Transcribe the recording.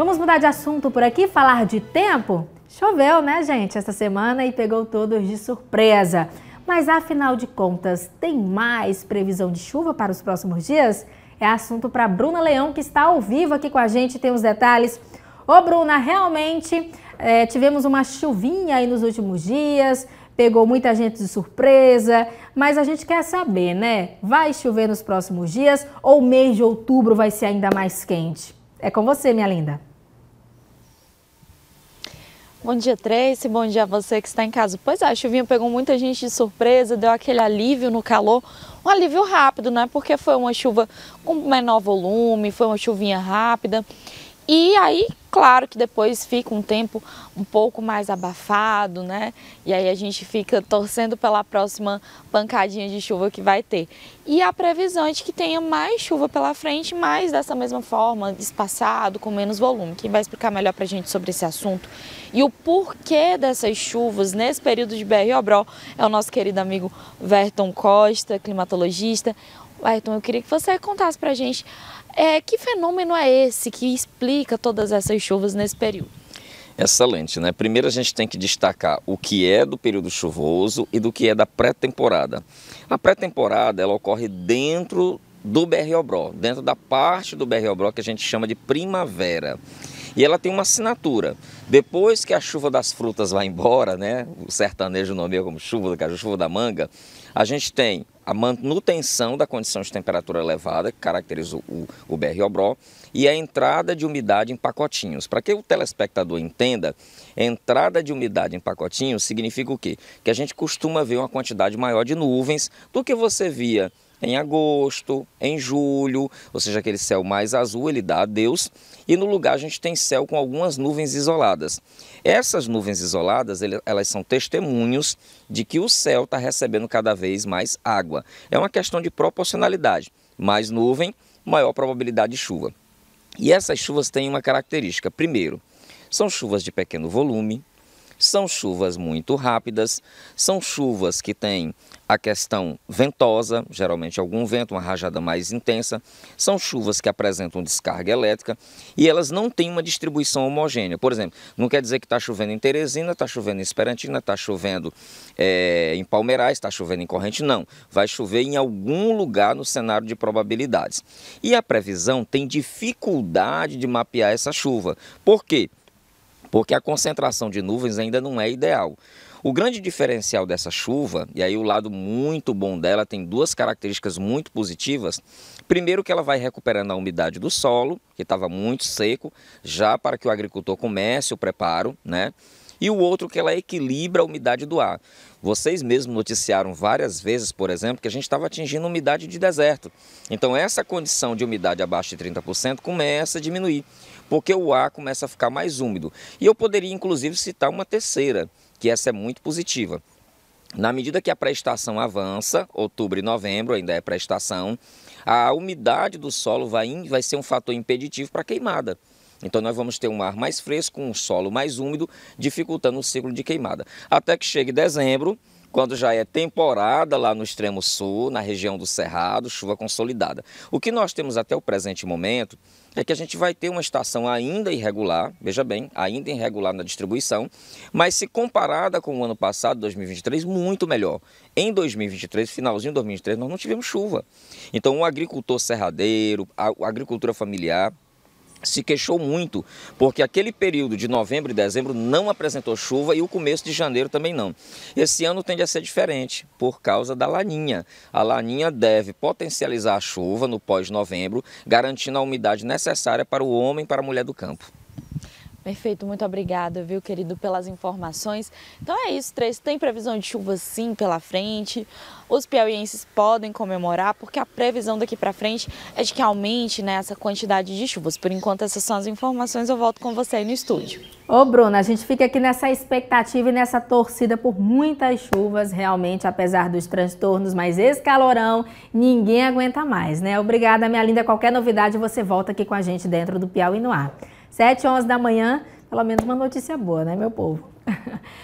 Vamos mudar de assunto por aqui, falar de tempo? Choveu, né, gente, essa semana e pegou todos de surpresa. Mas afinal de contas, tem mais previsão de chuva para os próximos dias? É assunto para Bruna Leão, que está ao vivo aqui com a gente, tem os detalhes. Ô, Bruna, realmente é, tivemos uma chuvinha aí nos últimos dias, pegou muita gente de surpresa, mas a gente quer saber, né? Vai chover nos próximos dias ou mês de outubro vai ser ainda mais quente? É com você, minha linda. Bom dia, Tracy. Bom dia a você que está em casa. Pois é, a chuvinha pegou muita gente de surpresa, deu aquele alívio no calor. Um alívio rápido, né? Porque foi uma chuva com menor volume, foi uma chuvinha rápida. E aí, claro que depois fica um tempo um pouco mais abafado, né? E aí a gente fica torcendo pela próxima pancadinha de chuva que vai ter. E a previsão é de que tenha mais chuva pela frente, mas dessa mesma forma, espaçado, com menos volume. Quem vai explicar melhor pra gente sobre esse assunto e o porquê dessas chuvas nesse período de BR Obró é o nosso querido amigo Verton Costa, climatologista. Ayrton, eu queria que você contasse para gente é, que fenômeno é esse que explica todas essas chuvas nesse período. Excelente, né? Primeiro a gente tem que destacar o que é do período chuvoso e do que é da pré-temporada. A pré-temporada ela ocorre dentro do BR-Obró, dentro da parte do BR-Obró que a gente chama de primavera. E ela tem uma assinatura. Depois que a chuva das frutas vai embora, né, o sertanejo nomeia como chuva do caju, chuva da manga, a gente tem a manutenção da condição de temperatura elevada, que caracteriza o, o BR-Obró, e a entrada de umidade em pacotinhos. Para que o telespectador entenda, entrada de umidade em pacotinhos significa o quê? Que a gente costuma ver uma quantidade maior de nuvens do que você via em agosto, em julho, ou seja, aquele céu mais azul, ele dá a Deus. E no lugar a gente tem céu com algumas nuvens isoladas. Essas nuvens isoladas, elas são testemunhos de que o céu está recebendo cada vez mais água. É uma questão de proporcionalidade. Mais nuvem, maior probabilidade de chuva. E essas chuvas têm uma característica. Primeiro, são chuvas de pequeno volume, são chuvas muito rápidas, são chuvas que têm a questão ventosa, geralmente algum vento, uma rajada mais intensa, são chuvas que apresentam descarga elétrica e elas não têm uma distribuição homogênea. Por exemplo, não quer dizer que está chovendo em Teresina, está chovendo em Esperantina, está chovendo é, em Palmeirais, está chovendo em Corrente, não. Vai chover em algum lugar no cenário de probabilidades. E a previsão tem dificuldade de mapear essa chuva. Por quê? porque a concentração de nuvens ainda não é ideal. O grande diferencial dessa chuva, e aí o lado muito bom dela, tem duas características muito positivas. Primeiro, que ela vai recuperando a umidade do solo, que estava muito seco, já para que o agricultor comece o preparo, né? e o outro que ela equilibra a umidade do ar. Vocês mesmos noticiaram várias vezes, por exemplo, que a gente estava atingindo umidade de deserto. Então essa condição de umidade abaixo de 30% começa a diminuir, porque o ar começa a ficar mais úmido. E eu poderia inclusive citar uma terceira, que essa é muito positiva. Na medida que a pré-estação avança, outubro e novembro ainda é pré-estação, a umidade do solo vai, vai ser um fator impeditivo para a queimada. Então nós vamos ter um ar mais fresco, um solo mais úmido, dificultando o ciclo de queimada. Até que chegue dezembro, quando já é temporada lá no extremo sul, na região do Cerrado, chuva consolidada. O que nós temos até o presente momento é que a gente vai ter uma estação ainda irregular, veja bem, ainda irregular na distribuição, mas se comparada com o ano passado, 2023, muito melhor. Em 2023, finalzinho de 2023, nós não tivemos chuva. Então, o agricultor serradeiro, a agricultura familiar, se queixou muito, porque aquele período de novembro e dezembro não apresentou chuva e o começo de janeiro também não. Esse ano tende a ser diferente por causa da laninha. A laninha deve potencializar a chuva no pós-novembro, garantindo a umidade necessária para o homem e para a mulher do campo. Perfeito, muito obrigada, viu, querido, pelas informações. Então é isso, três. Tem previsão de chuva sim pela frente. Os piauienses podem comemorar, porque a previsão daqui para frente é de que aumente né, essa quantidade de chuvas. Por enquanto, essas são as informações. Eu volto com você aí no estúdio. Ô, Bruna, a gente fica aqui nessa expectativa e nessa torcida por muitas chuvas, realmente, apesar dos transtornos, mas esse calorão ninguém aguenta mais, né? Obrigada, minha linda. Qualquer novidade, você volta aqui com a gente dentro do Piauí no Ar. 7, e 11 da manhã, pelo menos uma notícia boa, né, meu povo?